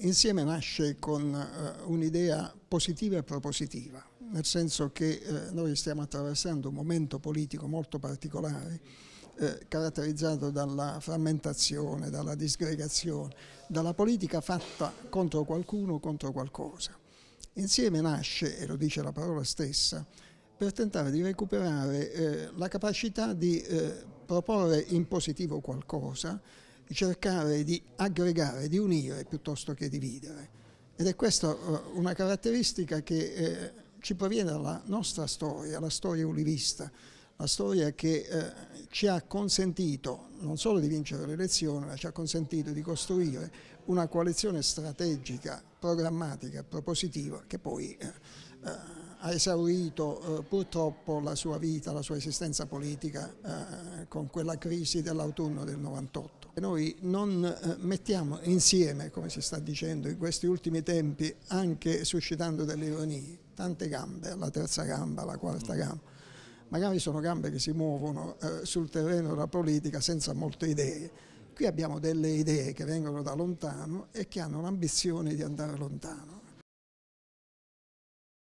insieme nasce con eh, un'idea positiva e propositiva, nel senso che eh, noi stiamo attraversando un momento politico molto particolare, eh, caratterizzato dalla frammentazione, dalla disgregazione, dalla politica fatta contro qualcuno o contro qualcosa. Insieme nasce, e lo dice la parola stessa, per tentare di recuperare eh, la capacità di eh, proporre in positivo qualcosa, cercare di aggregare, di unire piuttosto che dividere. Ed è questa eh, una caratteristica che eh, ci proviene dalla nostra storia, la storia ulivista, la storia che eh, ci ha consentito non solo di vincere l'elezione, ma ci ha consentito di costruire una coalizione strategica, programmatica, propositiva, che poi eh, eh esaurito eh, purtroppo la sua vita, la sua esistenza politica eh, con quella crisi dell'autunno del 98. E noi non eh, mettiamo insieme, come si sta dicendo in questi ultimi tempi, anche suscitando delle ironie, tante gambe, la terza gamba, la quarta mm. gamba. Magari sono gambe che si muovono eh, sul terreno della politica senza molte idee. Qui abbiamo delle idee che vengono da lontano e che hanno l'ambizione di andare lontano.